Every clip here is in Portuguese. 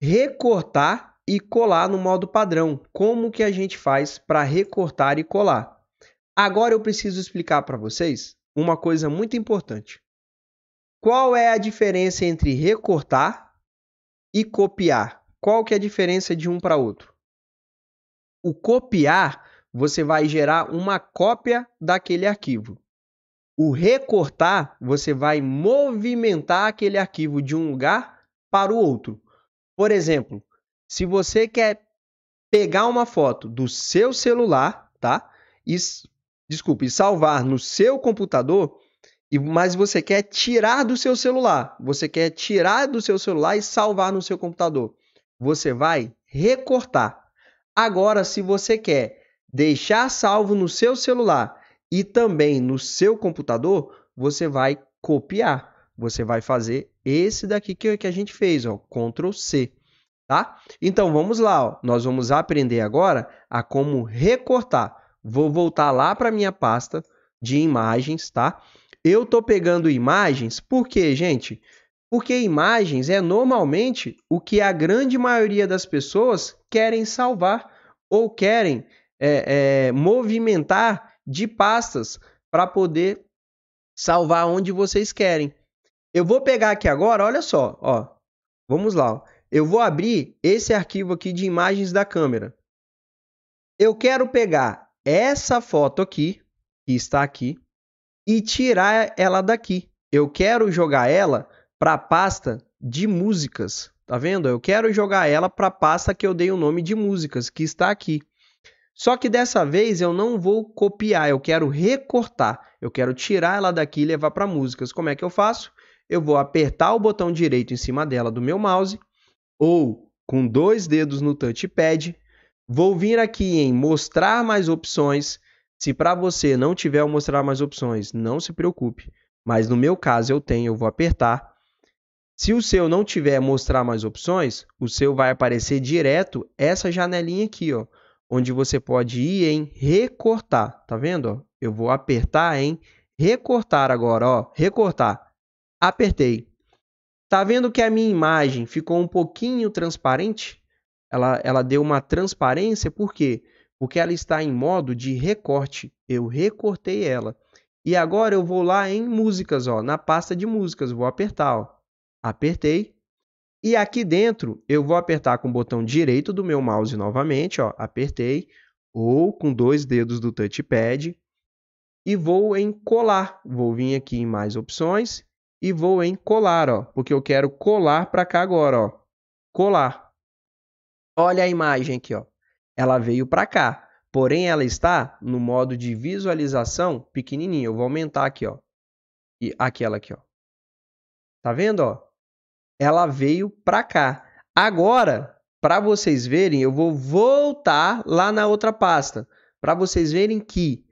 recortar e colar no modo padrão. Como que a gente faz para recortar e colar? Agora eu preciso explicar para vocês uma coisa muito importante. Qual é a diferença entre recortar e copiar? Qual que é a diferença de um para outro? O copiar, você vai gerar uma cópia daquele arquivo. O recortar, você vai movimentar aquele arquivo de um lugar para o outro. Por exemplo, se você quer pegar uma foto do seu celular, tá? E, desculpe, salvar no seu computador, e, mas você quer tirar do seu celular. Você quer tirar do seu celular e salvar no seu computador. Você vai recortar. Agora, se você quer deixar salvo no seu celular e também no seu computador, você vai copiar. Você vai fazer esse daqui que, que a gente fez, ó, Ctrl C, tá? Então vamos lá, ó. nós vamos aprender agora a como recortar. Vou voltar lá para minha pasta de imagens, tá? Eu tô pegando imagens por quê gente, porque imagens é normalmente o que a grande maioria das pessoas querem salvar ou querem é, é, movimentar de pastas para poder salvar onde vocês querem. Eu vou pegar aqui agora, olha só, ó. Vamos lá, ó. Eu vou abrir esse arquivo aqui de imagens da câmera. Eu quero pegar essa foto aqui, que está aqui, e tirar ela daqui. Eu quero jogar ela para a pasta de músicas, tá vendo? Eu quero jogar ela para a pasta que eu dei o nome de músicas, que está aqui. Só que dessa vez eu não vou copiar, eu quero recortar. Eu quero tirar ela daqui e levar para músicas. Como é que eu faço? eu vou apertar o botão direito em cima dela do meu mouse ou com dois dedos no touchpad, vou vir aqui em mostrar mais opções. Se para você não tiver o mostrar mais opções, não se preocupe, mas no meu caso eu tenho, eu vou apertar. Se o seu não tiver mostrar mais opções, o seu vai aparecer direto essa janelinha aqui, ó, onde você pode ir em recortar, tá vendo? Ó? Eu vou apertar em recortar agora, ó, recortar apertei. Tá vendo que a minha imagem ficou um pouquinho transparente? Ela, ela deu uma transparência, por quê? Porque ela está em modo de recorte. Eu recortei ela. E agora eu vou lá em músicas, ó, na pasta de músicas, vou apertar, ó. Apertei. E aqui dentro eu vou apertar com o botão direito do meu mouse novamente, ó, apertei, ou com dois dedos do touchpad e vou em colar. Vou vir aqui em mais opções e vou em colar, ó, porque eu quero colar para cá agora, ó. Colar. Olha a imagem aqui, ó. Ela veio para cá, porém ela está no modo de visualização pequenininho. Eu vou aumentar aqui, ó. E aquela aqui, ó. Tá vendo, ó? Ela veio para cá. Agora, para vocês verem, eu vou voltar lá na outra pasta, para vocês verem que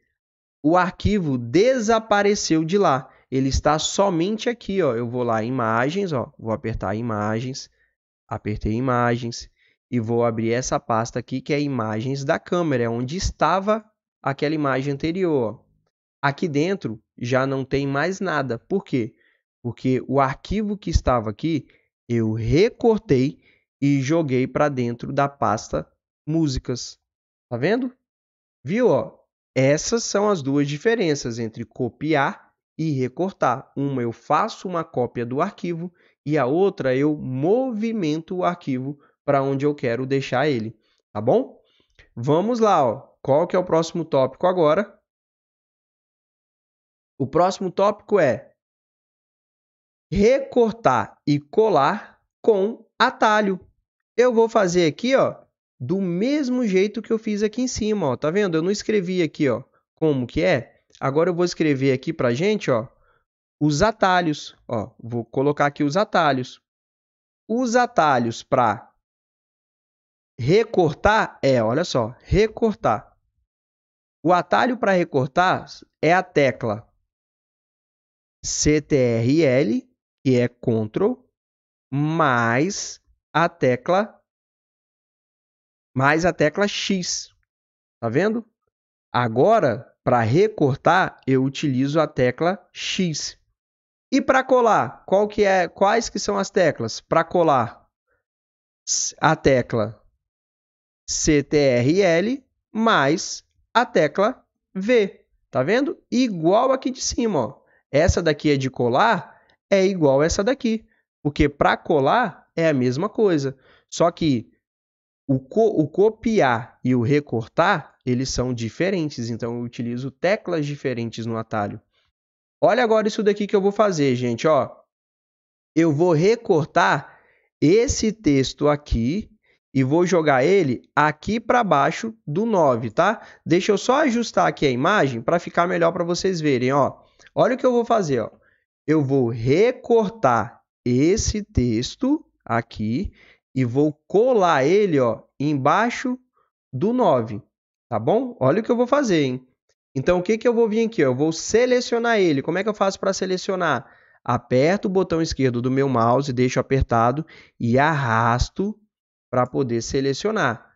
o arquivo desapareceu de lá ele está somente aqui, ó. Eu vou lá em imagens, ó, vou apertar imagens, apertei imagens e vou abrir essa pasta aqui que é imagens da câmera, é onde estava aquela imagem anterior. Ó. Aqui dentro já não tem mais nada. Por quê? Porque o arquivo que estava aqui eu recortei e joguei para dentro da pasta músicas. Tá vendo? Viu, ó? Essas são as duas diferenças entre copiar e recortar. Uma eu faço uma cópia do arquivo e a outra eu movimento o arquivo para onde eu quero deixar ele, tá bom? Vamos lá, ó. qual que é o próximo tópico agora? O próximo tópico é recortar e colar com atalho. Eu vou fazer aqui, ó, do mesmo jeito que eu fiz aqui em cima, ó. Tá vendo? Eu não escrevi aqui, ó, como que é. Agora eu vou escrever aqui para a gente, ó, os atalhos. Ó, vou colocar aqui os atalhos. Os atalhos para recortar é, olha só, recortar. O atalho para recortar é a tecla CTRL, que é Ctrl, mais a tecla mais a tecla X. Tá vendo? Agora para recortar, eu utilizo a tecla X. E para colar, qual que é, quais que são as teclas? Para colar, a tecla CTRL mais a tecla V. Tá vendo? Igual aqui de cima. Ó. Essa daqui é de colar, é igual essa daqui. Porque para colar é a mesma coisa. Só que o, co o copiar e o recortar eles são diferentes, então eu utilizo teclas diferentes no atalho. Olha agora isso daqui que eu vou fazer, gente, ó. Eu vou recortar esse texto aqui e vou jogar ele aqui para baixo do 9, tá? Deixa eu só ajustar aqui a imagem para ficar melhor para vocês verem, ó. Olha o que eu vou fazer, ó. Eu vou recortar esse texto aqui e vou colar ele, ó, embaixo do 9 tá bom? Olha o que eu vou fazer, hein? Então, o que, que eu vou vir aqui? Eu vou selecionar ele. Como é que eu faço para selecionar? Aperto o botão esquerdo do meu mouse, deixo apertado e arrasto para poder selecionar.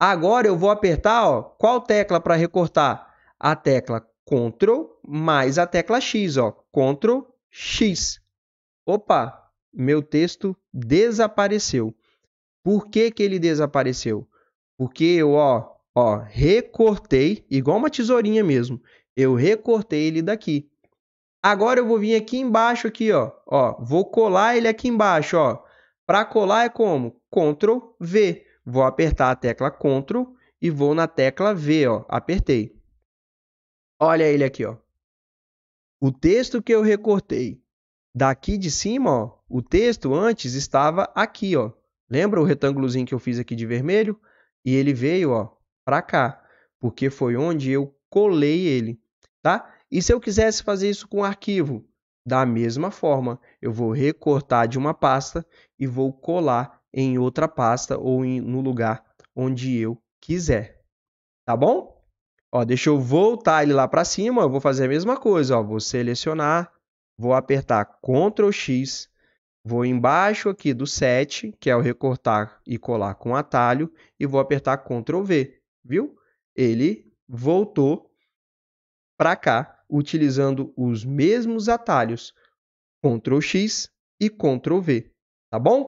Agora eu vou apertar, ó, qual tecla para recortar? A tecla Ctrl mais a tecla X, ó, Ctrl X. Opa, meu texto desapareceu. Por que, que ele desapareceu? Porque eu, ó, Ó, recortei, igual uma tesourinha mesmo. Eu recortei ele daqui. Agora eu vou vir aqui embaixo aqui, ó. Ó, vou colar ele aqui embaixo, ó. Para colar é como? Ctrl V. Vou apertar a tecla Ctrl e vou na tecla V, ó. Apertei. Olha ele aqui, ó. O texto que eu recortei daqui de cima, ó, o texto antes estava aqui, ó. Lembra o retângulozinho que eu fiz aqui de vermelho? E ele veio, ó, para cá, porque foi onde eu colei ele, tá? E se eu quisesse fazer isso com um arquivo, da mesma forma, eu vou recortar de uma pasta e vou colar em outra pasta ou em, no lugar onde eu quiser. Tá bom? Ó, deixa eu voltar ele lá para cima, eu vou fazer a mesma coisa, ó, vou selecionar, vou apertar Ctrl X, vou embaixo aqui do 7, que é o recortar e colar com atalho, e vou apertar Ctrl V viu? Ele voltou para cá utilizando os mesmos atalhos Ctrl X e Ctrl V, tá bom?